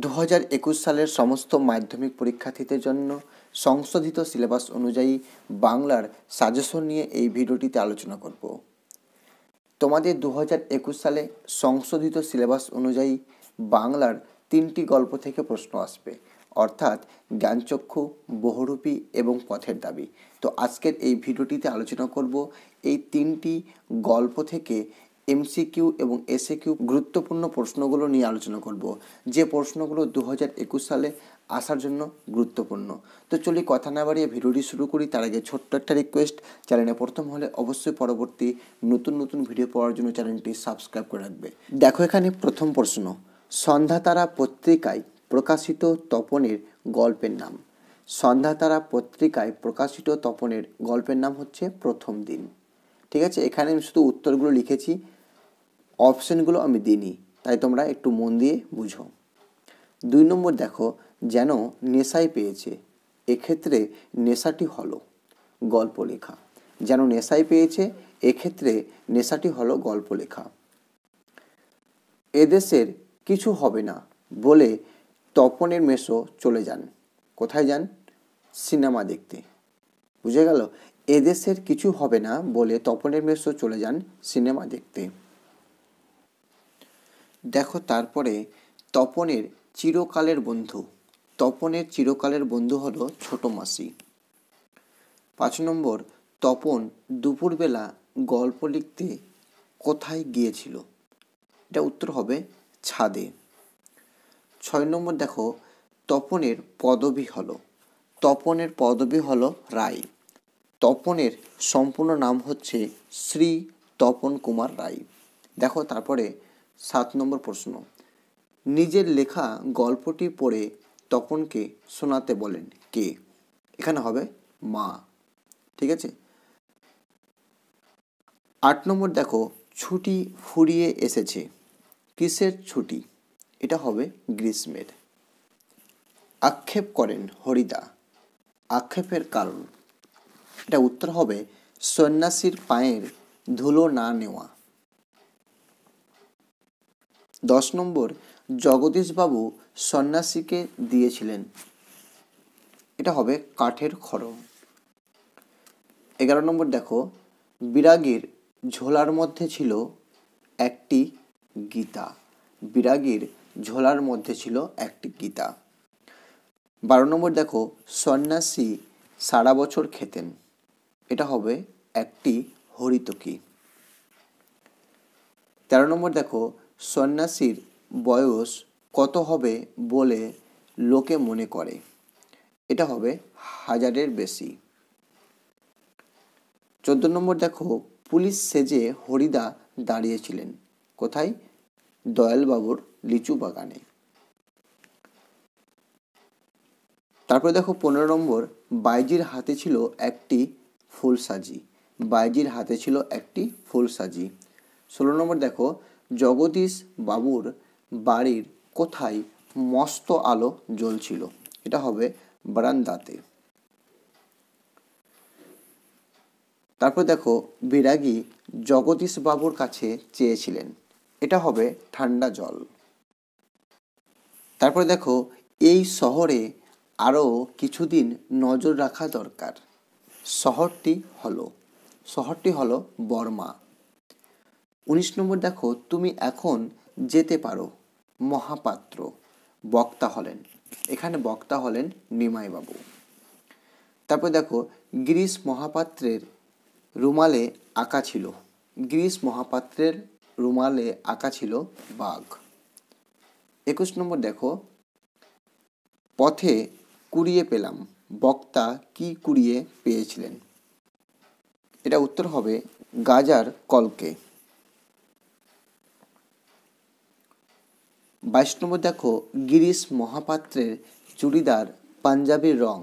দু সালের সমস্ত মাধ্যমিক পরীক্ষার্থীদের জন্য সংশোধিত সিলেবাস অনুযায়ী বাংলার সাজেশন নিয়ে এই ভিডিওটিতে আলোচনা করব তোমাদের দু সালে সংশোধিত সিলেবাস অনুযায়ী বাংলার তিনটি গল্প থেকে প্রশ্ন আসবে অর্থাৎ জ্ঞানচক্ষু বহুরূপী এবং পথের দাবি তো আজকের এই ভিডিওটিতে আলোচনা করব এই তিনটি গল্প থেকে এমসিকিউ এবং এসএকিউ কিউ গুরুত্বপূর্ণ প্রশ্নগুলো নিয়ে আলোচনা করব যে প্রশ্নগুলো দু সালে আসার জন্য গুরুত্বপূর্ণ তো চলি কথা না বাড়িয়ে ভিডিওটি শুরু করি তার আগে ছোট্ট একটা রিকোয়েস্ট চ্যানেলে প্রথম হলে অবশ্যই পরবর্তী নতুন নতুন ভিডিও পাওয়ার জন্য চ্যানেলটি সাবস্ক্রাইব করে রাখবে দেখো এখানে প্রথম প্রশ্ন সন্ধ্যাতারা পত্রিকায় প্রকাশিত তপনের গল্পের নাম সন্ধ্যাতারা পত্রিকায় প্রকাশিত তপনের গল্পের নাম হচ্ছে প্রথম দিন ঠিক আছে এখানে আমি শুধু উত্তরগুলো লিখেছি অপশানগুলো আমি দিইনি তাই তোমরা একটু মন দিয়ে বুঝো দুই নম্বর দেখো যেন নেশায় পেয়েছে এক্ষেত্রে নেশাটি হলো গল্প লেখা যেন নেশায় পেয়েছে এক্ষেত্রে নেশাটি হলো গল্প লেখা এদেশের কিছু হবে না বলে তপনের মেশো চলে যান কোথায় যান সিনেমা দেখতে বুঝে গেল এদেশের কিছু হবে না বলে তপনের মেশো চলে যান সিনেমা দেখতে দেখো তারপরে তপনের চিরকালের বন্ধু তপনের চিরকালের বন্ধু হলো ছোট মাসি পাঁচ নম্বর তপন দুপুরবেলা গল্প লিখতে কোথায় গিয়েছিল এটা উত্তর হবে ছাদে ছয় নম্বর দেখো তপনের পদবি হল তপনের পদবি হলো রায় তপনের সম্পূর্ণ নাম হচ্ছে শ্রী তপন কুমার রায় দেখো তারপরে সাত নম্বর প্রশ্ন নিজের লেখা গল্পটি পড়ে তপনকে শোনাতে বলেন কে এখানে হবে মা ঠিক আছে আট নম্বর দেখো ছুটি ফুরিয়ে এসেছে কিসের ছুটি এটা হবে গ্রীষ্মের আক্ষেপ করেন হরিদা আক্ষেপের কারণ এটা উত্তর হবে সন্ন্যাসীর পায়ের ধুলো না নেওয়া দশ নম্বর জগদীশবাবু সন্ন্যাসীকে দিয়েছিলেন এটা হবে কাঠের খড় এগারো নম্বর দেখো বিরাগীর ঝোলার মধ্যে ছিল একটি গীতা বিরাগীর ঝোলার মধ্যে ছিল একটি গীতা বারো নম্বর দেখো সন্ন্যাসী সারা বছর খেতেন এটা হবে একটি হরিতকি তেরো নম্বর দেখো সন্ন্যাসীর বয়স কত হবে বলে লোকে মনে করে এটা হবে হাজারের বেশি চোদ্দ নম্বর দেখো পুলিশ সেজে হরিদা দাঁড়িয়েছিলেন কোথায় দয়ালবাবুর লিচু বাগানে তারপর দেখো পনেরো নম্বর বাইজির হাতে ছিল একটি ফুল সাজি বাইজির হাতে ছিল একটি ফুল সাজি ষোলো নম্বর দেখো জগদীশ বাবুর বাড়ির কোথায় মস্ত আলো জ্বলছিল এটা হবে বারান্দাতে তারপর দেখো বিরাগী জগদীশ বাবুর কাছে চেয়েছিলেন এটা হবে ঠান্ডা জল তারপরে দেখো এই শহরে আরও কিছুদিন নজর রাখা দরকার শহরটি হলো শহরটি হলো বর্মা উনিশ নম্বর দেখো তুমি এখন যেতে পারো মহাপাত্র বক্তা হলেন এখানে বক্তা হলেন নিমাইবাবু তারপর দেখো গ্রীষ মহাপাত্রের রুমালে আঁকা ছিল গ্রীষ মহাপাত্রের রুমালে আঁকা ছিল বাঘ একুশ নম্বর দেখো পথে কুড়িয়ে পেলাম বক্তা কি কুড়িয়ে পেয়েছিলেন এটা উত্তর হবে গাজার কলকে বাইশ নম্বর দেখো গিরিশ মহাপাত্রের চুড়িদার পাঞ্জাবির রং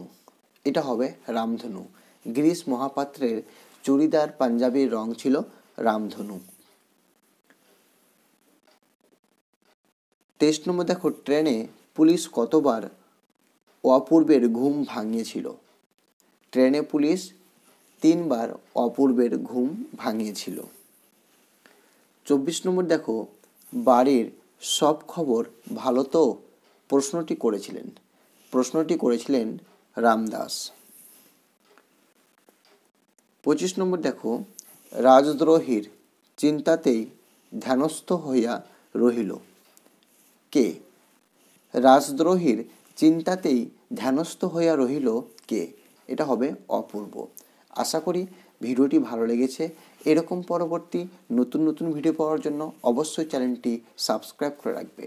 এটা হবে রামধনু গিরিশ মহাপাত্রের চুড়িদার পাঞ্জাবির রং ছিল রামধনু তেইশ নম্বর দেখো ট্রেনে পুলিশ কতবার অপূর্বের ঘুম ভাঙিয়েছিল ট্রেনে পুলিশ তিনবার অপূর্বের ঘুম ভাঙিয়েছিল চব্বিশ নম্বর দেখো বাড়ির সব খবর ভালো তো প্রশ্নটি করেছিলেন প্রশ্নটি করেছিলেন রামদাস পঁচিশ নম্বর দেখো রাজদ্রোহীর চিন্তাতেই ধ্যানস্থ হইয়া রহিল কে রাজদ্রোহীর চিন্তাতেই ধ্যানস্থ হইয়া রহিল কে এটা হবে অপূর্ব আশা করি ভিডিওটি ভালো লেগেছে এরকম পরবর্তী নতুন নতুন ভিডিও পাওয়ার জন্য অবশ্যই চ্যানেলটি সাবস্ক্রাইব করে রাখবে